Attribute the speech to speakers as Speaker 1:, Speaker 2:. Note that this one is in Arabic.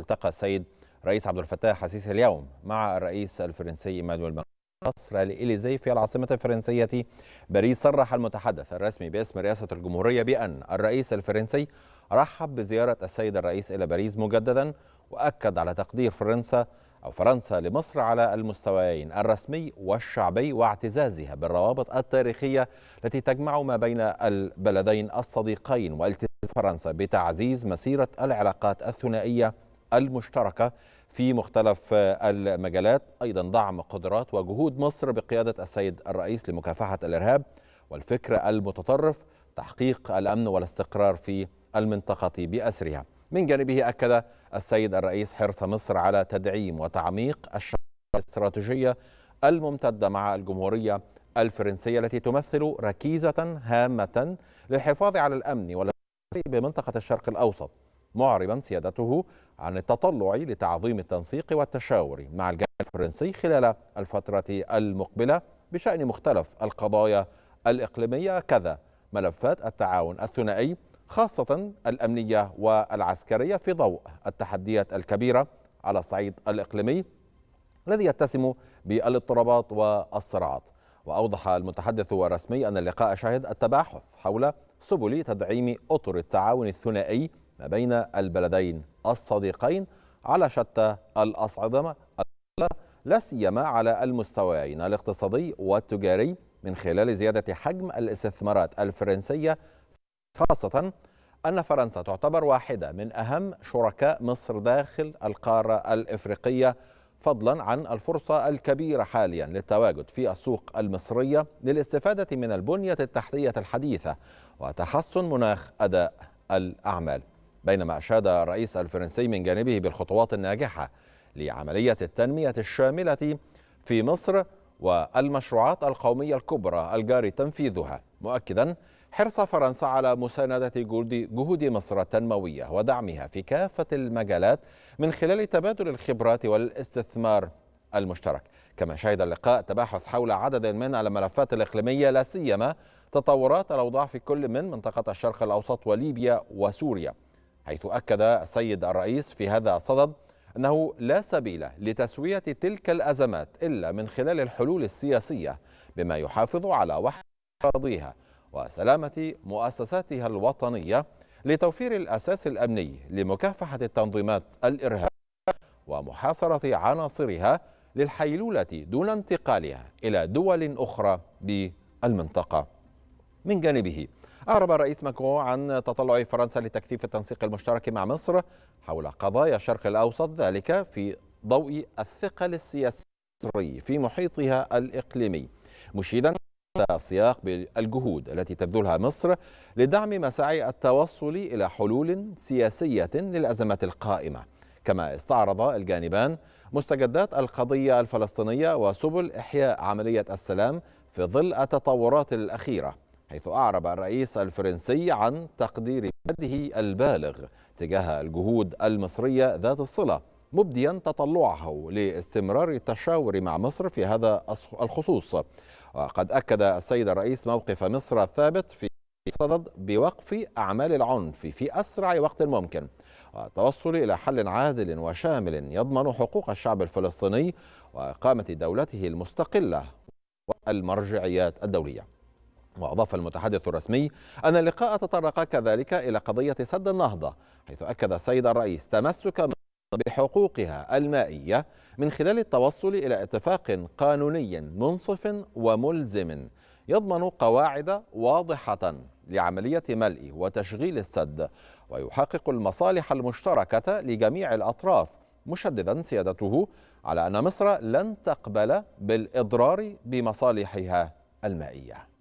Speaker 1: التقى السيد رئيس عبد الفتاح السيسي اليوم مع الرئيس الفرنسي مانويل ماكرون قصر الإليزي في العاصمة الفرنسية باريس صرح المتحدث الرسمي باسم رئاسة الجمهورية بأن الرئيس الفرنسي رحب بزيارة السيد الرئيس إلى باريس مجددا وأكد على تقدير فرنسا أو فرنسا لمصر على المستويين الرسمي والشعبي واعتزازها بالروابط التاريخية التي تجمع ما بين البلدين الصديقين والتزام فرنسا بتعزيز مسيرة العلاقات الثنائية المشتركه في مختلف المجالات ايضا دعم قدرات وجهود مصر بقياده السيد الرئيس لمكافحه الارهاب والفكر المتطرف تحقيق الامن والاستقرار في المنطقه باسرها من جانبه اكد السيد الرئيس حرص مصر على تدعيم وتعميق الشراكه الاستراتيجيه الممتده مع الجمهوريه الفرنسيه التي تمثل ركيزه هامه للحفاظ على الامن والاستقرار بمنطقه الشرق الاوسط معربا سيادته عن التطلع لتعظيم التنسيق والتشاور مع الجانب الفرنسي خلال الفترة المقبلة بشأن مختلف القضايا الإقليمية كذا ملفات التعاون الثنائي خاصة الأمنية والعسكرية في ضوء التحديات الكبيرة على الصعيد الإقليمي الذي يتسم بالاضطرابات والصراعات وأوضح المتحدث الرسمي أن اللقاء شهد التباحث حول سبل تدعيم أطر التعاون الثنائي ما بين البلدين الصديقين على شتى الأصعدة لا سيما على المستويين الاقتصادي والتجاري من خلال زيادة حجم الاستثمارات الفرنسية خاصة أن فرنسا تعتبر واحدة من أهم شركاء مصر داخل القارة الإفريقية فضلا عن الفرصة الكبيرة حاليا للتواجد في السوق المصرية للاستفادة من البنية التحتية الحديثة وتحسن مناخ أداء الأعمال بينما أشاد الرئيس الفرنسي من جانبه بالخطوات الناجحة لعملية التنمية الشاملة في مصر والمشروعات القومية الكبرى الجاري تنفيذها مؤكدا حرص فرنسا على مساندة جهود مصر التنموية ودعمها في كافة المجالات من خلال تبادل الخبرات والاستثمار المشترك كما شهد اللقاء تباحث حول عدد من الملفات الإقليمية لا سيما تطورات الأوضاع في كل من منطقة الشرق الأوسط وليبيا وسوريا حيث أكد السيد الرئيس في هذا الصدد أنه لا سبيل لتسوية تلك الأزمات إلا من خلال الحلول السياسية بما يحافظ على وحدة أراضيها وسلامة مؤسساتها الوطنية لتوفير الأساس الأمني لمكافحة التنظيمات الإرهابية ومحاصرة عناصرها للحيلولة دون انتقالها إلى دول أخرى بالمنطقة من جانبه أعرب الرئيس ماكرون عن تطلع فرنسا لتكثيف التنسيق المشترك مع مصر حول قضايا الشرق الأوسط ذلك في ضوء الثقل السياسي في محيطها الإقليمي مشيدا السياق بالجهود التي تبذلها مصر لدعم مساعي التوصل إلى حلول سياسية للأزمات القائمة كما استعرض الجانبان مستجدات القضية الفلسطينية وسبل إحياء عملية السلام في ظل التطورات الأخيرة حيث أعرب الرئيس الفرنسي عن تقدير مده البالغ تجاه الجهود المصرية ذات الصلة مبديا تطلعه لاستمرار التشاور مع مصر في هذا الخصوص وقد أكد السيد الرئيس موقف مصر الثابت في صدد بوقف أعمال العنف في أسرع وقت ممكن والتوصل إلى حل عادل وشامل يضمن حقوق الشعب الفلسطيني وإقامة دولته المستقلة والمرجعيات الدولية وأضاف المتحدث الرسمي أن اللقاء تطرق كذلك إلى قضية سد النهضة حيث أكد السيد الرئيس تمسك بحقوقها المائية من خلال التوصل إلى اتفاق قانوني منصف وملزم يضمن قواعد واضحة لعملية ملء وتشغيل السد ويحقق المصالح المشتركة لجميع الأطراف مشددا سيادته على أن مصر لن تقبل بالإضرار بمصالحها المائية